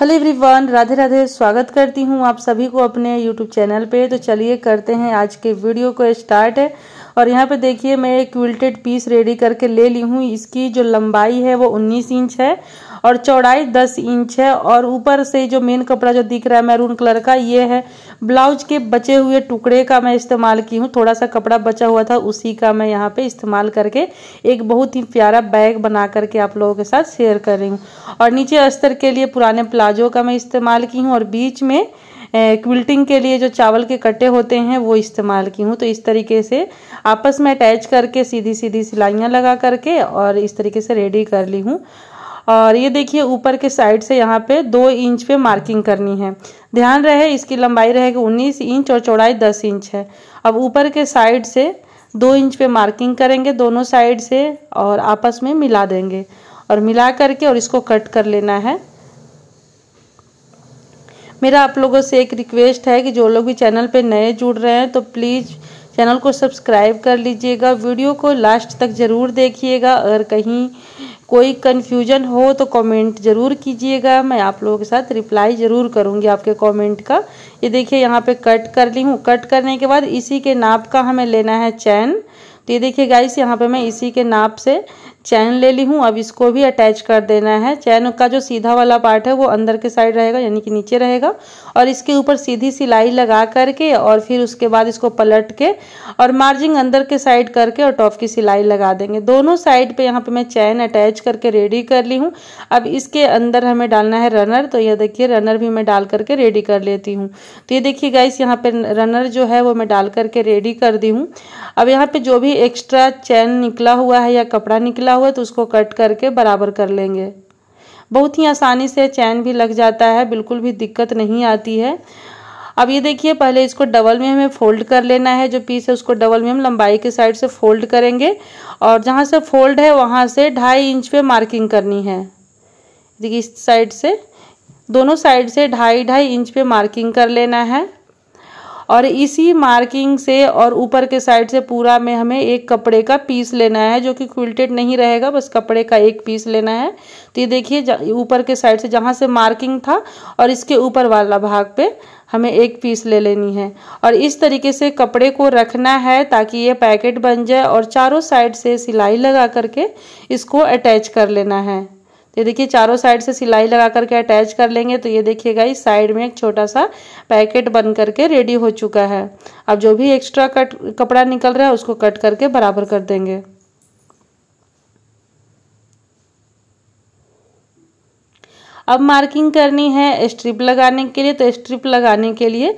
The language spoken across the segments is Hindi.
हेलो एवरीवन राधे राधे स्वागत करती हूँ आप सभी को अपने यूट्यूब चैनल पे तो चलिए करते हैं आज के वीडियो को स्टार्ट है और यहाँ पे देखिए मैं एक क्विल्टेड पीस रेडी करके ले ली हूँ इसकी जो लंबाई है वो 19 इंच है और चौड़ाई दस इंच है और ऊपर से जो मेन कपड़ा जो दिख रहा है मैरून कलर का ये है ब्लाउज के बचे हुए टुकड़े का मैं इस्तेमाल की हूँ थोड़ा सा कपड़ा बचा हुआ था उसी का मैं यहाँ पे इस्तेमाल करके एक बहुत ही प्यारा बैग बना करके आप लोगों के साथ शेयर कर रही हूँ और नीचे अस्तर के लिए पुराने प्लाजो का मैं इस्तेमाल की हूँ और बीच में क्विल्टिंग के लिए जो चावल के कट्टे होते हैं वो इस्तेमाल की हूँ तो इस तरीके से आपस में अटैच करके सीधी सीधी सिलाइयाँ लगा करके और इस तरीके से रेडी कर ली हूँ और ये देखिए ऊपर के साइड से यहाँ पे दो इंच पे मार्किंग करनी है ध्यान रहे इसकी लंबाई रहेगी उन्नीस इंच और चौड़ाई दस इंच है अब ऊपर के साइड से दो इंच पे मार्किंग करेंगे दोनों साइड से और आपस में मिला देंगे और मिला करके और इसको कट कर लेना है मेरा आप लोगों से एक रिक्वेस्ट है कि जो लोग भी चैनल पे नए जुड़ रहे हैं तो प्लीज़ चैनल को सब्सक्राइब कर लीजिएगा वीडियो को लास्ट तक ज़रूर देखिएगा और कहीं कोई कन्फ्यूजन हो तो कमेंट ज़रूर कीजिएगा मैं आप लोगों के साथ रिप्लाई ज़रूर करूँगी आपके कमेंट का ये देखिए यहाँ पे कट कर ली हूँ कट करने के बाद इसी के नाप का हमें लेना है चैन तो ये देखिए गाइस यहाँ पे मैं इसी के नाप से चैन ले ली हूँ अब इसको भी अटैच कर देना है चैन का जो सीधा वाला पार्ट है वो अंदर के साइड रहेगा यानी कि नीचे रहेगा और इसके ऊपर सीधी सिलाई लगा करके और फिर उसके बाद इसको पलट के और मार्जिंग अंदर के साइड करके और टॉप की सिलाई लगा देंगे दोनों साइड पे यहाँ पे मैं चैन अटैच करके रेडी कर ली हूँ अब इसके अंदर हमें डालना है रनर तो यह देखिए रनर भी मैं डाल करके रेडी कर लेती हूँ तो ये देखिए गाइस यहाँ पे रनर जो है वो मैं डाल करके रेडी कर दी हूँ अब यहाँ पे जो भी एक्स्ट्रा चैन निकला हुआ है या कपड़ा निकला निकला हुआ तो उसको कट करके बराबर कर लेंगे बहुत ही आसानी से चैन भी लग जाता है बिल्कुल भी दिक्कत नहीं आती है अब ये देखिए पहले इसको डबल में हमें फोल्ड कर लेना है जो पीस है उसको डबल में हम लंबाई के साइड से फोल्ड करेंगे और जहाँ से फोल्ड है वहाँ से ढाई इंच पे मार्किंग करनी है देखिए इस साइड से दोनों साइड से ढाई ढाई इंच पे मार्किंग कर लेना है और इसी मार्किंग से और ऊपर के साइड से पूरा में हमें एक कपड़े का पीस लेना है जो कि क्विल्टेड नहीं रहेगा बस कपड़े का एक पीस लेना है तो ये देखिए ऊपर के साइड से जहाँ से मार्किंग था और इसके ऊपर वाला भाग पे हमें एक पीस ले लेनी है और इस तरीके से कपड़े को रखना है ताकि ये पैकेट बन जाए और चारों साइड से सिलाई लगा करके इसको अटैच कर लेना है तो ये देखिए चारों साइड से सिलाई लगा करके अटैच कर लेंगे तो ये देखिएगा इस साइड में एक छोटा सा पैकेट बन करके रेडी हो चुका है अब जो भी एक्स्ट्रा कट कपड़ा निकल रहा है उसको कट करके बराबर कर देंगे अब मार्किंग करनी है स्ट्रिप लगाने के लिए तो स्ट्रिप लगाने के लिए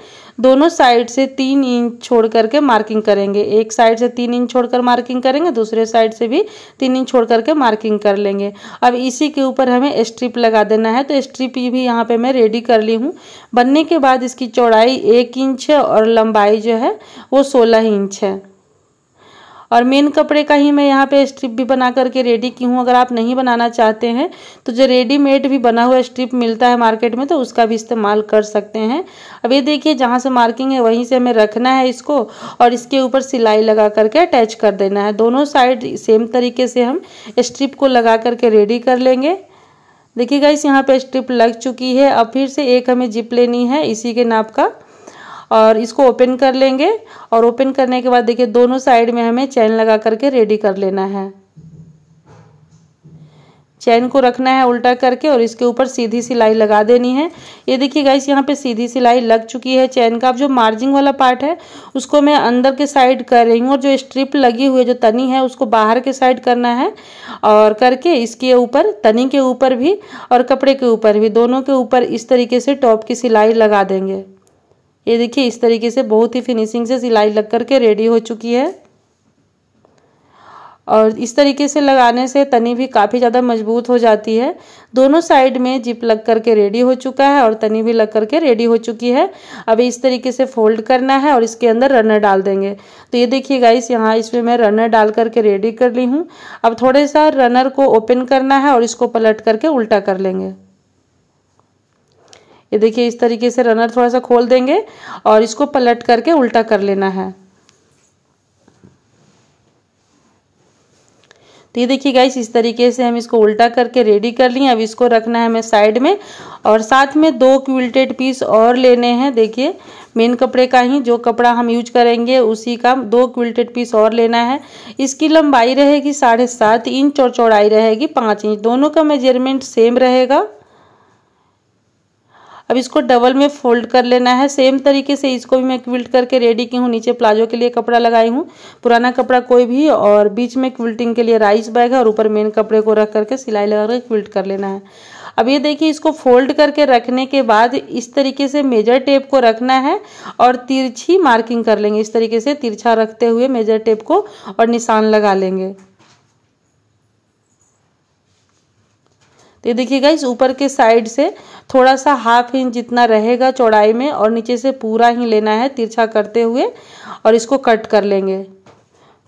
दोनों साइड से तीन इंच छोड़ करके मार्किंग करेंगे एक साइड से तीन इंच छोड़कर मार्किंग करेंगे दूसरे साइड से भी तीन इंच छोड़ करके मार्किंग कर लेंगे अब इसी के ऊपर हमें स्ट्रिप लगा देना है तो स्ट्रिप भी यहाँ पे मैं रेडी कर ली हूँ बनने के बाद इसकी चौड़ाई एक इंच है और लंबाई जो है वो सोलह इंच है और मेन कपड़े का ही मैं यहाँ पे स्ट्रिप भी बना करके रेडी की हूँ अगर आप नहीं बनाना चाहते हैं तो जो रेडीमेड भी बना हुआ स्ट्रिप मिलता है मार्केट में तो उसका भी इस्तेमाल कर सकते हैं अब ये देखिए जहाँ से मार्किंग है वहीं से हमें रखना है इसको और इसके ऊपर सिलाई लगा करके अटैच कर देना है दोनों साइड सेम तरीके से हम स्ट्रिप को लगा करके रेडी कर लेंगे देखिए इस यहाँ पे स्ट्रिप लग चुकी है अब फिर से एक हमें जिप लेनी है इसी के नाप का और इसको ओपन कर लेंगे और ओपन करने के बाद देखिए दोनों साइड में हमें चैन लगा करके रेडी कर लेना है चैन को रखना है उल्टा करके और इसके ऊपर सीधी सिलाई लगा देनी है ये देखिए गाइस यहाँ पे सीधी सिलाई लग चुकी है चैन का अब जो मार्जिंग वाला पार्ट है उसको मैं अंदर के साइड कर रही हूँ और जो स्ट्रिप लगी हुई है जो तनी है उसको बाहर के साइड करना है और करके इसके ऊपर तनी के ऊपर भी और कपड़े के ऊपर भी दोनों के ऊपर इस तरीके से टॉप की सिलाई लगा देंगे ये देखिए इस तरीके से बहुत ही फिनिशिंग से सिलाई लग करके रेडी हो चुकी है और इस तरीके से लगाने से तनी भी काफ़ी ज़्यादा मजबूत हो जाती है दोनों साइड में जिप लग करके रेडी हो चुका है और तनी भी लग करके रेडी हो चुकी है अभी इस तरीके से फोल्ड करना है और इसके अंदर रनर डाल देंगे तो ये देखिए गाइस यहाँ इसमें मैं रनर डाल करके रेडी कर ली हूँ अब थोड़े सा रनर को ओपन करना है और इसको पलट करके उल्टा कर लेंगे ये देखिए इस तरीके से रनर थोड़ा सा खोल देंगे और इसको पलट करके उल्टा कर लेना है तो ये देखिए गाइस इस तरीके से हम इसको उल्टा करके रेडी कर लिए अब इसको रखना है हमें साइड में और साथ में दो क्विल्टेड पीस और लेने हैं देखिए मेन कपड़े का ही जो कपड़ा हम यूज करेंगे उसी का दो क्विल्टेड पीस और लेना है इसकी लंबाई रहेगी साढ़े सात इंच और चौड़ाई रहेगी पाँच इंच दोनों का मेजरमेंट सेम रहेगा अब इसको डबल में फोल्ड कर लेना है सेम तरीके से इसको भी मैं क्विल्ट करके रेडी की हूँ नीचे प्लाजो के लिए कपड़ा लगाई हूँ पुराना कपड़ा कोई भी और बीच में क्विल्टिंग के लिए राइस बैग है और ऊपर मेन कपड़े को रख करके सिलाई लगा कर क्विल्ट कर लेना है अब ये देखिए इसको फोल्ड करके रखने के बाद इस तरीके से मेजर टेप को रखना है और तिरछी मार्किंग कर लेंगे इस तरीके से तिरछा रखते हुए मेजर टेप को और निशान लगा लेंगे तो ये देखिए गाइज ऊपर के साइड से थोड़ा सा हाफ इंच जितना रहेगा चौड़ाई में और नीचे से पूरा ही लेना है तिरछा करते हुए और इसको कट कर लेंगे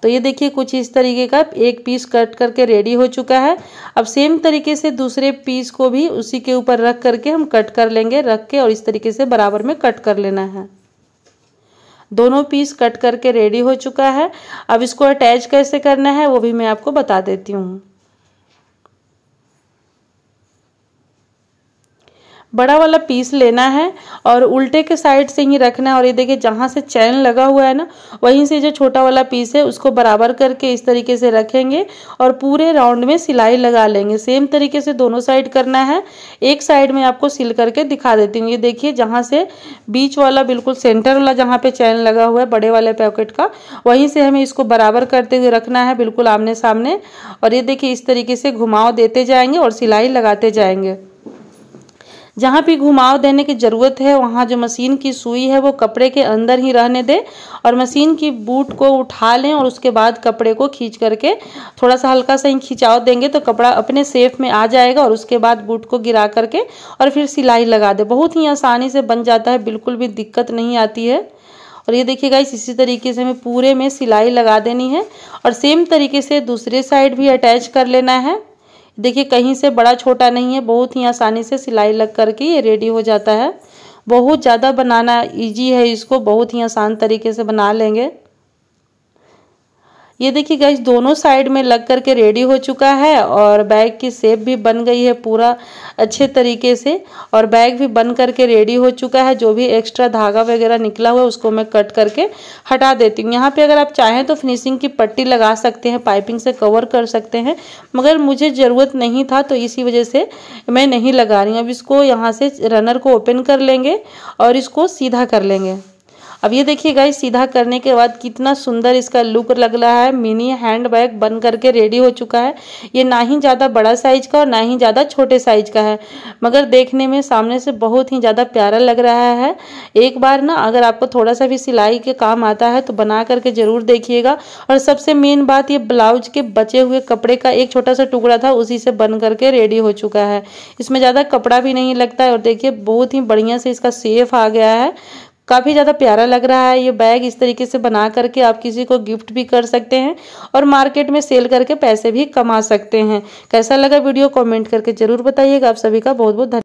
तो ये देखिए कुछ इस तरीके का एक पीस कट करके रेडी हो चुका है अब सेम तरीके से दूसरे पीस को भी उसी के ऊपर रख करके हम कट कर लेंगे रख के और इस तरीके से बराबर में कट कर लेना है दोनों पीस कट करके रेडी हो चुका है अब इसको अटैच कैसे करना है वो भी मैं आपको बता देती हूँ बड़ा वाला पीस लेना है और उल्टे के साइड से ही रखना है और ये देखिए जहाँ से चैन लगा हुआ है ना वहीं से जो छोटा वाला पीस है उसको बराबर करके इस तरीके से रखेंगे और पूरे राउंड में सिलाई लगा लेंगे सेम तरीके से दोनों साइड करना है एक साइड में आपको सिल करके दिखा देती हूँ ये देखिए जहाँ से बीच वाला बिल्कुल सेंटर वाला जहाँ पे चैन लगा हुआ है बड़े वाले पैकेट का वहीं से हमें इसको बराबर करते हुए रखना है बिल्कुल आमने सामने और ये देखिए इस तरीके से घुमाव देते जाएंगे और सिलाई लगाते जाएंगे जहाँ भी घुमाव देने की ज़रूरत है वहाँ जो मशीन की सुई है वो कपड़े के अंदर ही रहने दें और मशीन की बूट को उठा लें और उसके बाद कपड़े को खींच करके थोड़ा सा हल्का सा ही खिंचाव देंगे तो कपड़ा अपने सेफ में आ जाएगा और उसके बाद बूट को गिरा करके और फिर सिलाई लगा दें बहुत ही आसानी से बन जाता है बिल्कुल भी दिक्कत नहीं आती है और ये देखिएगा इस इसी तरीके से हमें पूरे में सिलाई लगा देनी है और सेम तरीके से दूसरे साइड भी अटैच कर लेना है देखिए कहीं से बड़ा छोटा नहीं है बहुत ही आसानी से सिलाई लग करके ये रेडी हो जाता है बहुत ज़्यादा बनाना इजी है इसको बहुत ही आसान तरीके से बना लेंगे ये देखिए गैस दोनों साइड में लग करके रेडी हो चुका है और बैग की सेप भी बन गई है पूरा अच्छे तरीके से और बैग भी बन करके रेडी हो चुका है जो भी एक्स्ट्रा धागा वगैरह निकला हुआ है उसको मैं कट करके हटा देती हूँ यहाँ पे अगर आप चाहें तो फिनिशिंग की पट्टी लगा सकते हैं पाइपिंग से कवर कर सकते हैं मगर मुझे ज़रूरत नहीं था तो इसी वजह से मैं नहीं लगा रही हूँ अब इसको यहाँ से रनर को ओपन कर लेंगे और इसको सीधा कर लेंगे अब ये देखिए गाइस सीधा करने के बाद कितना सुंदर इसका लुक लग रहा है मिनी हैंड बैग बन करके रेडी हो चुका है ये ना ही ज़्यादा बड़ा साइज का और ना ही ज़्यादा छोटे साइज का है मगर देखने में सामने से बहुत ही ज़्यादा प्यारा लग रहा है एक बार ना अगर आपको थोड़ा सा भी सिलाई के काम आता है तो बना करके ज़रूर देखिएगा और सबसे मेन बात ये ब्लाउज के बचे हुए कपड़े का एक छोटा सा टुकड़ा था उसी से बन करके रेडी हो चुका है इसमें ज़्यादा कपड़ा भी नहीं लगता है और देखिए बहुत ही बढ़िया से इसका सेफ आ गया है काफ़ी ज़्यादा प्यारा लग रहा है ये बैग इस तरीके से बना करके आप किसी को गिफ्ट भी कर सकते हैं और मार्केट में सेल करके पैसे भी कमा सकते हैं कैसा लगा वीडियो कमेंट करके ज़रूर बताइएगा आप सभी का बहुत बहुत धन्यवाद